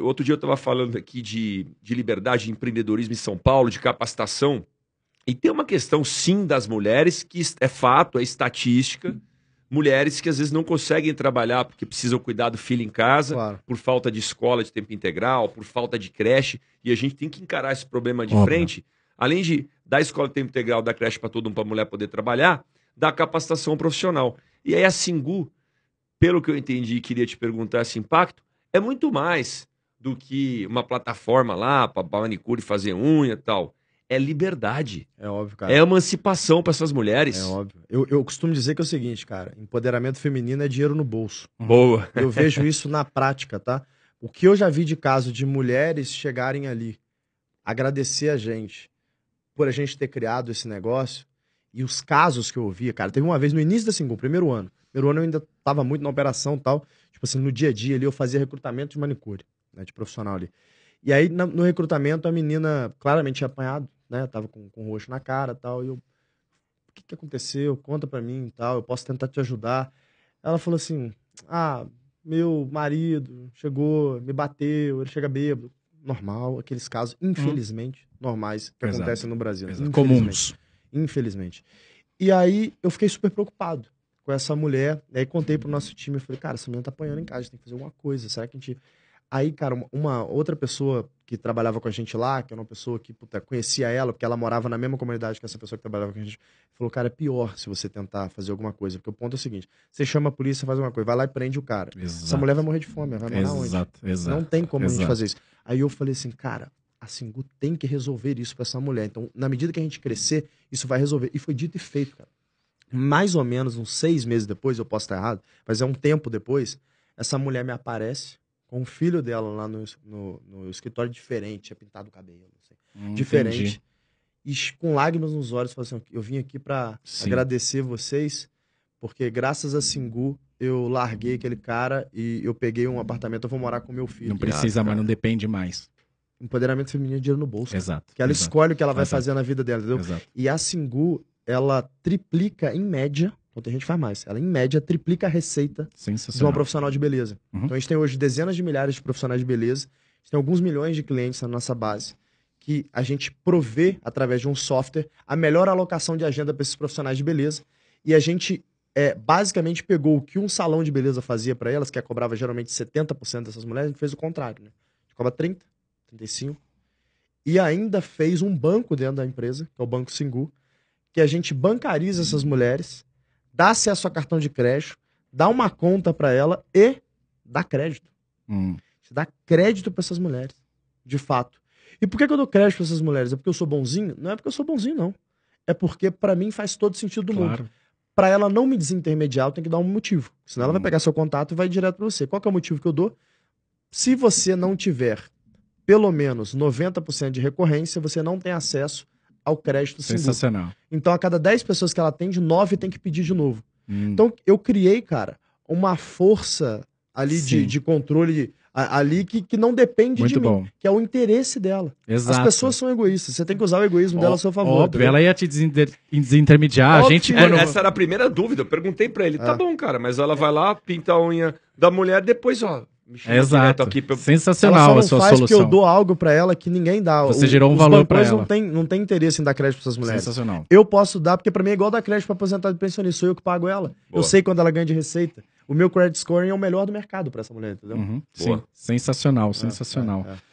Outro dia eu estava falando aqui de, de liberdade, de empreendedorismo em São Paulo, de capacitação. E tem uma questão, sim, das mulheres, que é fato, é estatística. Mulheres que às vezes não conseguem trabalhar porque precisam cuidar do filho em casa, claro. por falta de escola de tempo integral, por falta de creche. E a gente tem que encarar esse problema de frente, além de dar escola de tempo integral, da creche para todo mundo, para a mulher poder trabalhar, da capacitação profissional. E aí a Singu, pelo que eu entendi, queria te perguntar esse impacto, é muito mais do que uma plataforma lá para manicure fazer unha e tal. É liberdade. É óbvio, cara. É emancipação para essas mulheres. É óbvio. Eu, eu costumo dizer que é o seguinte, cara: empoderamento feminino é dinheiro no bolso. Uhum. Boa. Eu vejo isso na prática, tá? O que eu já vi de caso de mulheres chegarem ali, agradecer a gente por a gente ter criado esse negócio e os casos que eu ouvia, cara. Teve uma vez no início da singul primeiro ano. Primeiro ano eu ainda tava muito na operação tal. Tipo assim, no dia a dia ali eu fazia recrutamento de manicure né, de profissional ali. E aí, no recrutamento, a menina claramente tinha apanhado, né? Tava com, com roxo na cara tal. E eu, o que, que aconteceu? Conta pra mim e tal, eu posso tentar te ajudar. Ela falou assim: ah, meu marido chegou, me bateu, ele chega bêbado. Normal, aqueles casos, hum. infelizmente, hum. normais que Exato. acontecem no Brasil. Exato. Comuns. Infelizmente. E aí, eu fiquei super preocupado com essa mulher. Né, e aí, contei pro nosso time, eu falei, cara, essa menina tá apanhando em casa, a gente tem que fazer alguma coisa. Será que a gente Aí, cara, uma outra pessoa que trabalhava com a gente lá, que era uma pessoa que puta, conhecia ela, porque ela morava na mesma comunidade que essa pessoa que trabalhava com a gente, falou: cara, é pior se você tentar fazer alguma coisa, porque o ponto é o seguinte: você chama a polícia, faz uma coisa, vai lá e prende o cara. Exato. Essa mulher vai morrer de fome, vai morar exato, Exato, Não tem como exato. a gente fazer isso. Aí eu falei assim, cara, a Singu tem que resolver isso para essa mulher. Então, na medida que a gente crescer, isso vai resolver. E foi dito e feito, cara. Mais ou menos uns seis meses depois, eu posso estar errado, mas é um tempo depois, essa mulher me aparece com um filho dela lá no, no, no escritório diferente, tinha pintado o cabelo, assim, diferente. E com lágrimas nos olhos, falou assim, eu vim aqui para agradecer vocês, porque graças a Singu eu larguei aquele cara e eu peguei um apartamento, eu vou morar com meu filho. Não precisa mais, não depende mais. Empoderamento feminino é dinheiro no bolso. Exato. Cara. Que ela exato, escolhe o que ela vai exato. fazer na vida dela, entendeu? Exato. E a Singu, ela triplica em média então tem gente que faz mais. Ela, em média, triplica a receita de uma profissional de beleza. Uhum. Então a gente tem hoje dezenas de milhares de profissionais de beleza, a gente tem alguns milhões de clientes na nossa base, que a gente provê, através de um software, a melhor alocação de agenda para esses profissionais de beleza. E a gente é, basicamente pegou o que um salão de beleza fazia para elas, que é, cobrava geralmente 70% dessas mulheres, a gente fez o contrário, né? A gente cobra 30, 35. E ainda fez um banco dentro da empresa, que é o Banco Singu, que a gente bancariza essas mulheres dá acesso a cartão de crédito, dá uma conta para ela e dá crédito. Hum. dá crédito para essas mulheres, de fato. E por que, que eu dou crédito para essas mulheres? É porque eu sou bonzinho? Não é porque eu sou bonzinho, não. É porque para mim faz todo sentido do claro. mundo. Para ela não me desintermediar, eu tenho que dar um motivo. Senão hum. ela vai hum. pegar seu contato e vai direto para você. Qual é o motivo que eu dou? Se você não tiver pelo menos 90% de recorrência, você não tem acesso ao crédito sem Sensacional. Dúvida. Então, a cada 10 pessoas que ela atende, 9 tem que pedir de novo. Hum. Então, eu criei, cara, uma força ali de, de, controle ali que, que não depende Muito de mim, bom. que é o interesse dela. Exato. As pessoas são egoístas, você tem que usar o egoísmo Ó, dela a seu favor. Óbvio, tá ela ia te desinter, desintermediar, óbvio, a gente... É essa era a primeira dúvida, eu perguntei para ele, tá ah. bom, cara, mas ela vai lá, pinta a unha da mulher, depois, ó, me Exato. aqui. Pra... Sensacional ela só a sua faz solução. que eu dou algo para ela que ninguém dá. Você o, gerou um valor para ela. Não tem, não tem interesse em dar crédito para essas mulheres. Sensacional. Eu posso dar, porque para mim é igual dar crédito para aposentado e pensionista. Sou eu que pago ela. Boa. Eu sei quando ela ganha de receita. O meu credit scoring é o melhor do mercado para essa mulher, entendeu? Uhum. Sim. Sensacional, é, sensacional. É, é, é.